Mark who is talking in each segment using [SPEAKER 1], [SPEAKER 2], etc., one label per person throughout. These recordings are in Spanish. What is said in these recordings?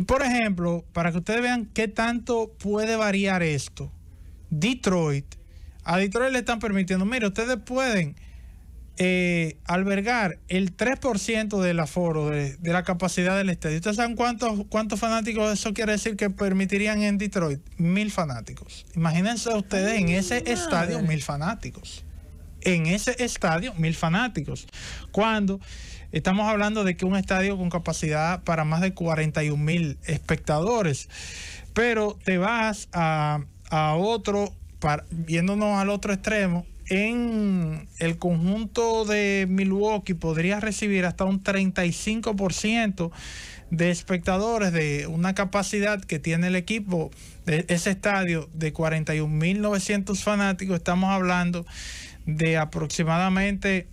[SPEAKER 1] Y por ejemplo, para que ustedes vean qué tanto puede variar esto, Detroit, a Detroit le están permitiendo, mire, ustedes pueden eh, albergar el 3% del aforo, de, la capacidad del estadio. ¿Ustedes saben cuántos, cuántos fanáticos eso quiere decir que permitirían en Detroit? Mil fanáticos. Imagínense ustedes en ese estadio, mil fanáticos. En ese estadio, mil fanáticos. Cuando Estamos hablando de que un estadio con capacidad para más de 41 mil espectadores, pero te vas a, otro, viéndonos al otro extremo, en el conjunto de Milwaukee podrías recibir hasta un 35% de espectadores de una capacidad que tiene el equipo de ese estadio de 41.900 fanáticos. Estamos hablando de aproximadamente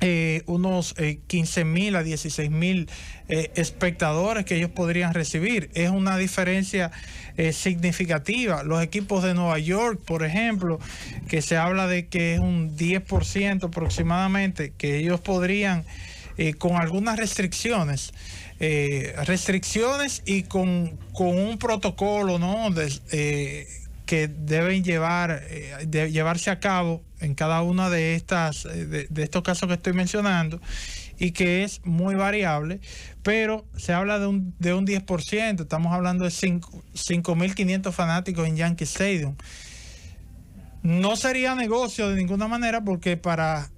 [SPEAKER 1] eh, unos 15.000 eh, 15 mil a 16 mil eh, espectadores que ellos podrían recibir. Es una diferencia significativa. Los equipos de Nueva York, por ejemplo, que se habla de que es un 10% aproximadamente, que ellos podrían, con algunas restricciones, restricciones y con, con un protocolo, ¿no? De, que deben llevar, eh, de llevarse a cabo en cada una de, estas, eh, de, estos casos que estoy mencionando y que es muy variable, pero se habla de un, de un 10%, estamos hablando de 5.500 fanáticos en Yankee Stadium. No sería negocio de ninguna manera porque para,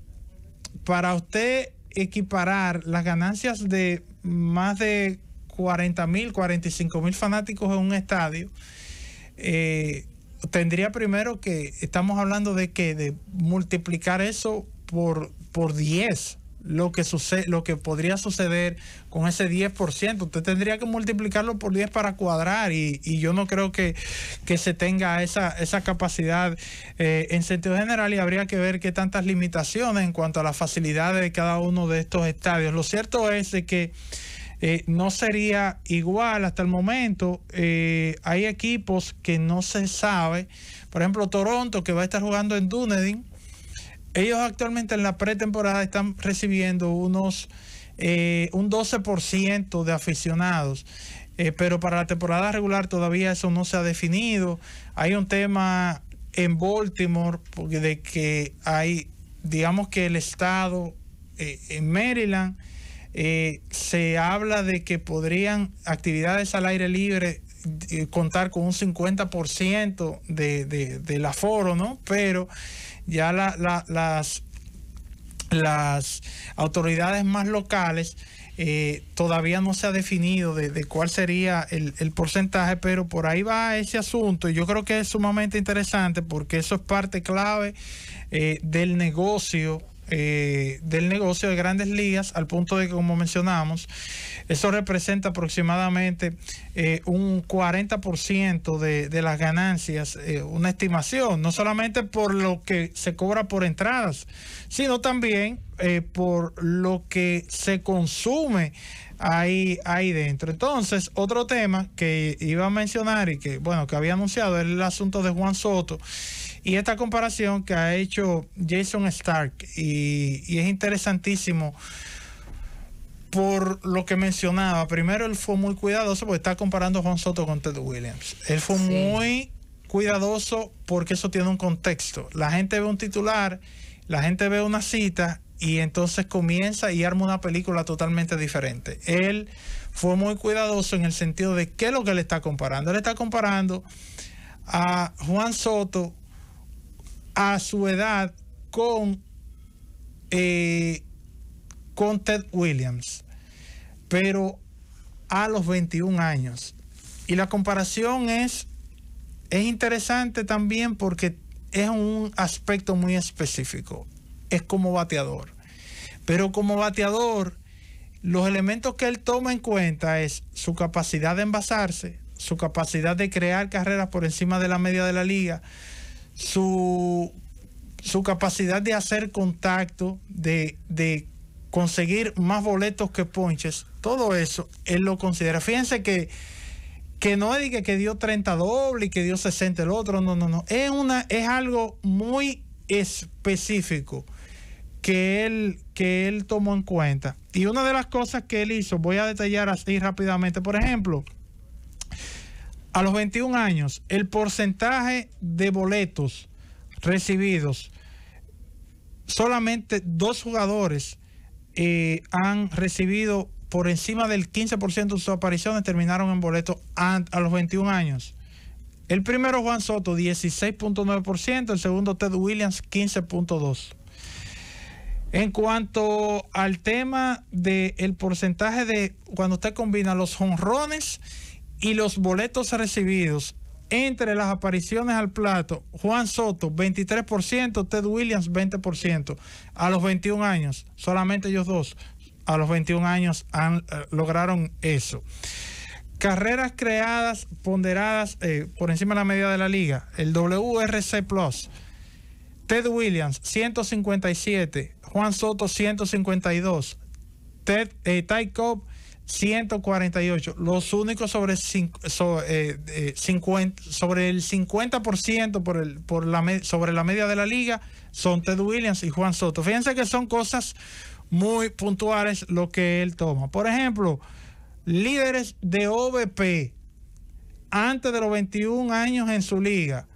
[SPEAKER 1] para usted equiparar las ganancias de más de 40 mil, 45 mil fanáticos en un estadio, eh, tendría primero que, estamos hablando de que de multiplicar eso por, por 10 lo que, sucede, lo que podría suceder con ese 10%. Usted tendría que multiplicarlo por 10 para cuadrar y, y yo no creo que, que se tenga esa, esa capacidad eh, en sentido general y habría que ver qué tantas limitaciones en cuanto a las facilidades de cada uno de estos estadios. Lo cierto es de que eh, no sería igual hasta el momento. Eh, hay equipos que no se sabe. Por ejemplo, Toronto, que va a estar jugando en Dunedin. Ellos actualmente en la pretemporada están recibiendo unos eh, un 12% de aficionados. pero para la temporada regular todavía eso no se ha definido. Hay un tema en Baltimore de que hay, digamos que el estado en Maryland eh, se habla de que podrían actividades al aire libre eh, contar con un 50% de, de, del aforo, ¿no? Pero ya las, las autoridades más locales eh, todavía no se ha definido de, cuál sería el, porcentaje, pero por ahí va ese asunto. Y yo creo que es sumamente interesante porque eso es parte clave del negocio eh, del negocio de grandes ligas, al punto de que, como mencionamos, eso representa aproximadamente eh, un 40% de, de, las ganancias, eh, una estimación, no solamente por lo que se cobra por entradas, sino también por lo que se consume ahí, ahí dentro. Entonces, otro tema que iba a mencionar y que, bueno, que había anunciado es el asunto de Juan Soto. Y esta comparación que ha hecho Jason Stark, y, es interesantísimo por lo que mencionaba. Primero, él fue muy cuidadoso porque está comparando a Juan Soto con Ted Williams. Él fue muy cuidadoso porque eso tiene un contexto. La gente ve un titular, la gente ve una cita y entonces comienza y arma una película totalmente diferente. Él fue muy cuidadoso en el sentido de qué es lo que le está comparando. Él está comparando a Juan Soto a su edad con, eh, con Ted Williams, pero a los 21 años. Y la comparación es, es interesante también porque es un aspecto muy específico. Es como bateador. Pero como bateador, los elementos que él toma en cuenta es su capacidad de envasarse, su capacidad de crear carreras por encima de la media de la liga, su, su capacidad de hacer contacto, de, conseguir más boletos que ponches, todo eso, él lo considera. Fíjense que, que no es que, dio 30 doble y que dio 60 el otro, no, no, no. Es, una, es algo muy específico que él, que él tomó en cuenta. Y una de las cosas que él hizo, voy a detallar así rápidamente, por ejemplo, a los 21 años, el porcentaje de boletos recibidos, solamente dos jugadores eh, han recibido por encima del 15% de sus apariciones, terminaron en boletos a, los 21 años. El primero Juan Soto, 16.9%, el segundo Ted Williams, 15.2%. En cuanto al tema del porcentaje de cuando usted combina los honrones, y los boletos recibidos entre las apariciones al plato, Juan Soto 23%, Ted Williams 20%. A los 21 años, solamente ellos dos, a los 21 años han, eh, lograron eso. Carreras creadas, ponderadas eh, por encima de la media de la liga, el WRC Plus. Ted Williams 157, Juan Soto 152, Ted, eh, Ty 148, los únicos sobre, eh, eh, el 50% por el, por la, sobre la media de la liga son Ted Williams y Juan Soto. Fíjense que son cosas muy puntuales lo que él toma. Por ejemplo, líderes de OVP antes de los 21 años en su liga.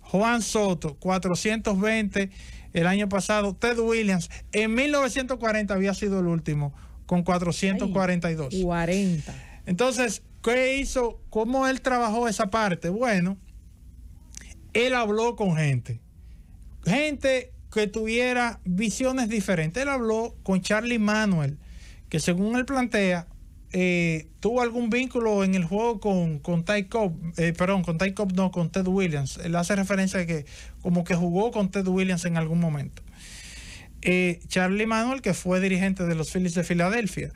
[SPEAKER 1] Juan Soto, 420 el año pasado. Ted Williams, en 1940 había sido el último con 442. 40. Entonces, ¿qué hizo? ¿Cómo él trabajó esa parte? Bueno, él habló con gente. Gente que tuviera visiones diferentes. Él habló con Charlie Manuel, que según él plantea, eh, tuvo algún vínculo en el juego con, con Ty Cobb, eh, perdón, con Ty Cobb no, con Ted Williams. Él hace referencia a que como que jugó con Ted Williams en algún momento eh, Charlie Manuel, que fue dirigente de los Phillies de Filadelfia.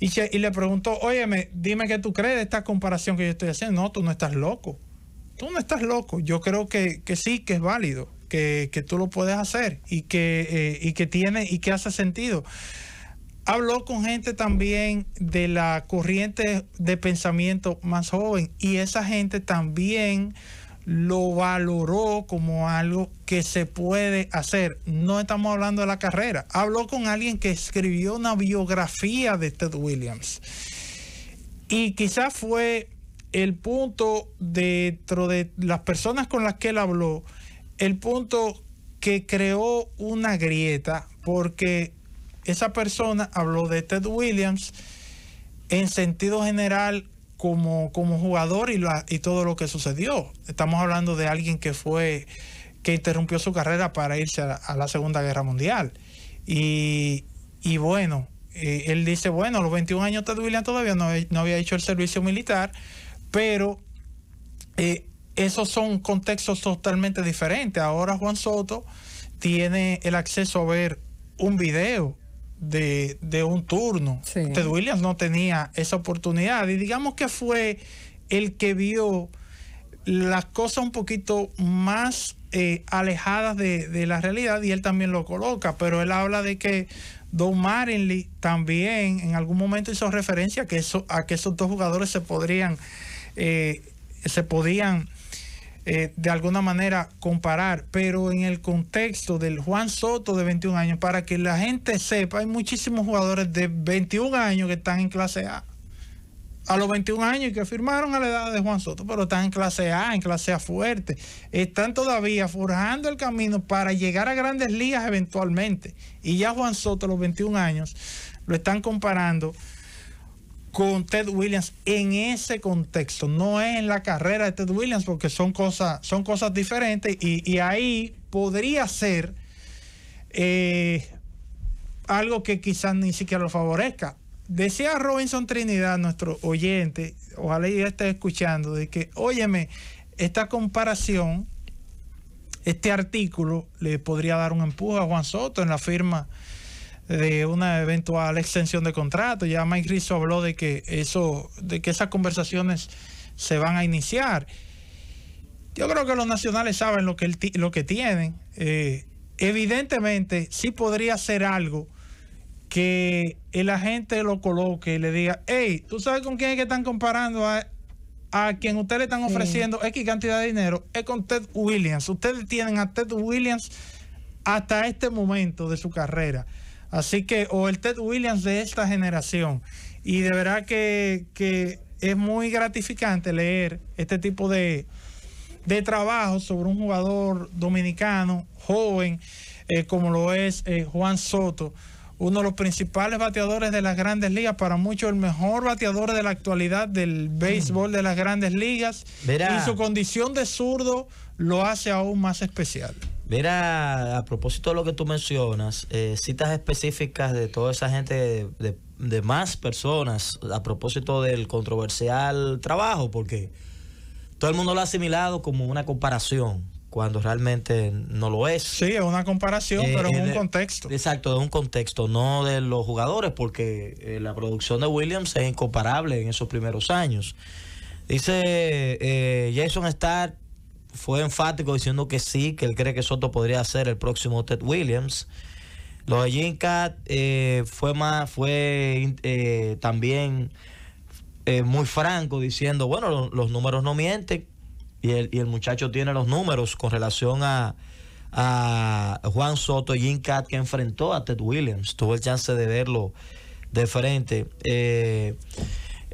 [SPEAKER 1] Y, le preguntó, óyeme, dime qué tú crees de esta comparación que yo estoy haciendo. No, tú no estás loco. Tú no estás loco. Yo creo que, sí, que es válido, que, tú lo puedes hacer y que, eh, y que tiene y que hace sentido. Habló con gente también de la corriente de pensamiento más joven y esa gente también lo valoró como algo que se puede hacer. No estamos hablando de la carrera. Habló con alguien que escribió una biografía de Ted Williams. Y quizás fue el punto dentro de las personas con las que él habló, el punto que creó una grieta, porque esa persona habló de Ted Williams en sentido general como, jugador y, la, y todo lo que sucedió. Estamos hablando de alguien que fue que interrumpió su carrera para irse a, la Segunda Guerra Mundial. Y, bueno, eh, él dice, bueno, los 21 años de todavía no, había hecho el servicio militar, pero eh, esos son contextos totalmente diferentes. Ahora Juan Soto tiene el acceso a ver un video de, de un turno. Ted Williams no tenía esa oportunidad y digamos que fue el que vio las cosas un poquito más eh, alejadas de, de, la realidad y él también lo coloca, pero él habla de que Don Marinley también en algún momento hizo referencia a que, eso, a que esos dos jugadores se podrían, eh, se podían eh, de alguna manera comparar, pero en el contexto del Juan Soto de 21 años, para que la gente sepa, hay muchísimos jugadores de 21 años que están en clase A. A los 21 años y que firmaron a la edad de Juan Soto, pero están en clase A, en clase A fuerte. Están todavía forjando el camino para llegar a grandes ligas eventualmente. Y ya Juan Soto a los 21 años lo están comparando con Ted Williams en ese contexto, no es en la carrera de Ted Williams, porque son cosas, son cosas diferentes y, ahí podría ser eh, algo que quizás ni siquiera lo favorezca. Decía Robinson Trinidad, nuestro oyente, ojalá esté escuchando, de que, óyeme, esta comparación, este artículo le podría dar un empuje a Juan Soto en la firma de una eventual extensión de contrato. Ya Mike Rizzo habló de que eso, de que esas conversaciones se van a iniciar. Yo creo que los nacionales saben lo que, lo que tienen. Eh, evidentemente, sí podría ser algo que el agente lo coloque y le diga, hey, ¿tú sabes con quién es que están comparando a, quien ustedes le están ofreciendo X cantidad de dinero? Es con Ted Williams. Ustedes tienen a Ted Williams hasta este momento de su carrera Así que, o el Ted Williams de esta generación. Y de verdad que, es muy gratificante leer este tipo de, trabajo sobre un jugador dominicano, joven, eh, como lo es eh, Juan Soto, uno de los principales bateadores de las grandes ligas, para muchos el mejor bateador de la actualidad del béisbol de las grandes ligas. Y su condición de zurdo lo hace aún más
[SPEAKER 2] especial. Mira, a propósito de lo que tú mencionas, eh, citas específicas de toda esa gente, de, más personas, a propósito del controversial trabajo, porque todo el mundo lo ha asimilado como una comparación, cuando realmente no lo es. Sí, es una comparación, pero en eh, un contexto. Exacto, de un contexto, no de los jugadores, porque eh, la producción de Williams es incomparable en esos primeros años. Dice Jason Starr fue enfático diciendo que sí, que él cree que Soto podría ser el próximo Ted Williams. Lo de Jim Cat eh, fue más, fue eh, también eh, muy franco diciendo, bueno, los números no mienten y el, muchacho tiene los números con relación a, a Juan Soto y Jim Cat que enfrentó a Ted Williams. Tuvo el chance de verlo de frente.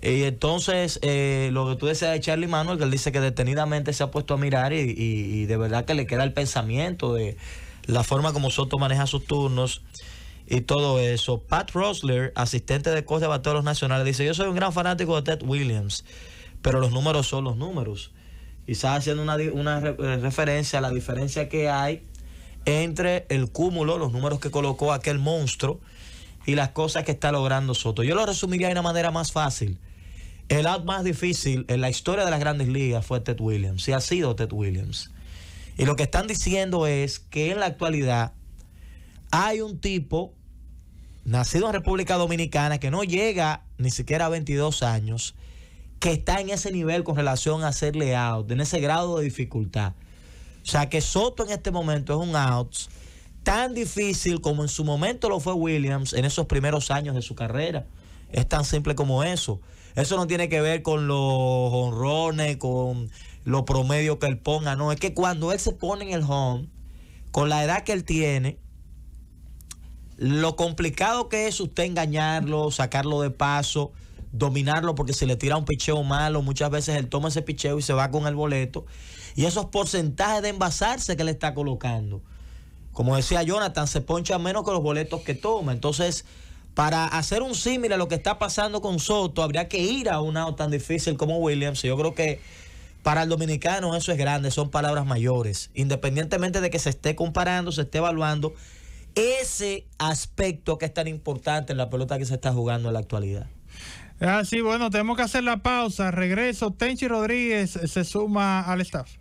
[SPEAKER 2] Y entonces, eh, lo que tú decías de Charlie Manuel, que él dice que detenidamente se ha puesto a mirar y, de verdad que le queda el pensamiento de la forma como Soto maneja sus turnos y todo eso. Pat Rosler, asistente de coach de los Nacionales, dice, yo soy un gran fanático de Ted Williams, pero los números son los números. Quizás haciendo una, una eh, referencia a la diferencia que hay entre el cúmulo, los números que colocó aquel monstruo, y las cosas que está logrando Soto. Yo lo resumiría de una manera más fácil. El out más difícil en la historia de las grandes ligas fue Ted Williams, y ha sido Ted Williams. Y lo que están diciendo es que en la actualidad hay un tipo nacido en República Dominicana que no llega ni siquiera a 22 años, que está en ese nivel con relación a hacerle out, en ese grado de dificultad. O sea que Soto en este momento es un out tan difícil como en su momento lo fue Williams en esos primeros años de su carrera. Es tan simple como eso. Eso no tiene que ver con los honrones, con los promedios que él ponga. No, es que cuando él se pone en el home, con la edad que él tiene, lo complicado que es usted engañarlo, sacarlo de paso, dominarlo, porque si le tira un picheo malo, muchas veces él toma ese picheo y se va con el boleto. Y esos porcentajes de envasarse que le está colocando. Como decía Jonathan, se poncha menos que los boletos que toma. Entonces, para hacer un símil a lo que está pasando con Soto, habría que ir a un out tan difícil como Williams. Yo creo que para el dominicano eso es grande, son palabras mayores. Independientemente de que se esté comparando, se esté evaluando, ese aspecto que es tan importante en la pelota que se está jugando en la actualidad. Ah, sí, bueno, tenemos que hacer la pausa.
[SPEAKER 1] Regreso. Tenchi Rodríguez se suma al staff.